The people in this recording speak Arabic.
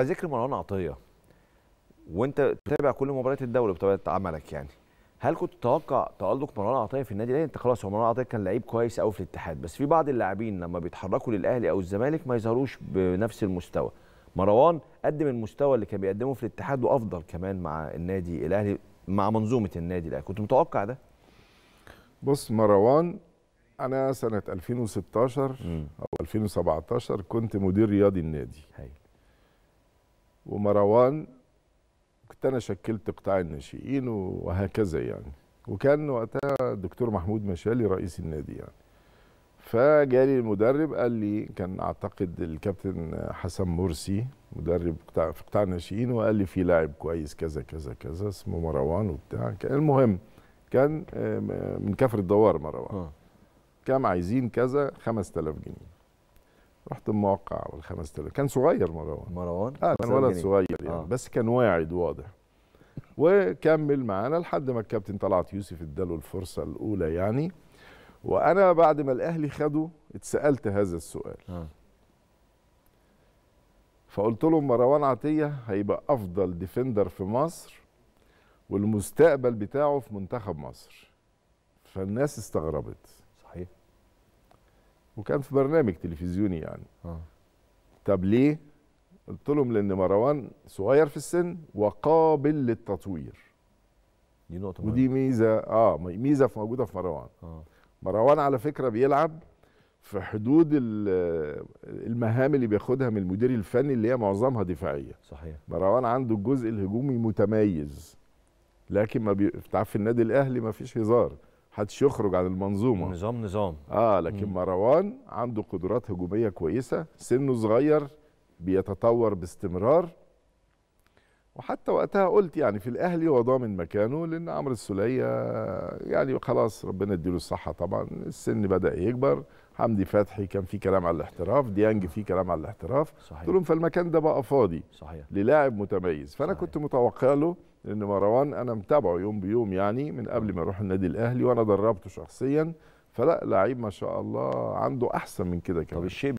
ذكر مروان عطيه وانت تتابع كل مباريات الدوري بطبيعه عملك يعني هل كنت تتوقع تالق مروان عطيه في النادي الاهلي انت خلاص هو مروان عطيه كان لعيب كويس قوي في الاتحاد بس في بعض اللاعبين لما بيتحركوا للاهلي او الزمالك ما يظهروش بنفس المستوى مروان قدم المستوى اللي كان بيقدمه في الاتحاد وافضل كمان مع النادي الاهلي مع منظومه النادي الاهلي كنت متوقع ده بص مروان انا سنه 2016 م. او 2017 كنت مدير رياضي النادي هي. ومروان كنت انا شكلت قطاع الناشئين وهكذا يعني وكان وقتها الدكتور محمود مشالي رئيس النادي يعني فجالي المدرب قال لي كان اعتقد الكابتن حسن مرسي مدرب قطاع في قطاع الناشئين وقال لي في لاعب كويس كذا كذا كذا اسمه مروان وبتاع المهم كان آه، من كفر الدوار مروان آه. كام عايزين كذا 5000 جنيه رحت الموقع والخمس ال 5000 كان صغير مروان مروان اه كان ولد صغير يعني آه. بس كان واعد واضح وكمل معانا لحد ما الكابتن طلعت يوسف اداله الفرصه الاولى يعني وانا بعد ما الاهلي خدوا اتسالت هذا السؤال آه. فقلت لهم مروان عطيه هيبقى افضل ديفندر في مصر والمستقبل بتاعه في منتخب مصر فالناس استغربت صحيح وكان في برنامج تلفزيوني يعني آه. طب ليه قلت لهم لان مروان صغير في السن وقابل للتطوير دي نقطه ودي ميزه اه ميزه في موجوده في مروان آه. مروان على فكره بيلعب في حدود المهام اللي بياخدها من المدير الفني اللي هي معظمها دفاعيه صحيح مروان عنده الجزء الهجومي متميز لكن ما بي... في النادي الاهلي ما فيش هزار حدش يخرج عن المنظومه نظام نظام اه لكن م. مروان عنده قدرات هجوميه كويسه سنه صغير بيتطور باستمرار وحتى وقتها قلت يعني في الاهلي هو ضامن مكانه لان عمرو السوليه يعني خلاص ربنا يديله الصحه طبعا السن بدا يكبر حمدي فتحي كان في كلام على الاحتراف ديانج في آه. كلام على الاحتراف صحيح قلت لهم فالمكان ده بقى فاضي صحيح للاعب متميز فانا صحيح. كنت متوقع له لان مروان انا متابعه يوم بيوم يعني من قبل ما يروح النادي الاهلي وانا دربته شخصيا فلا لعيب ما شاء الله عنده احسن من كده كمان طب الشيء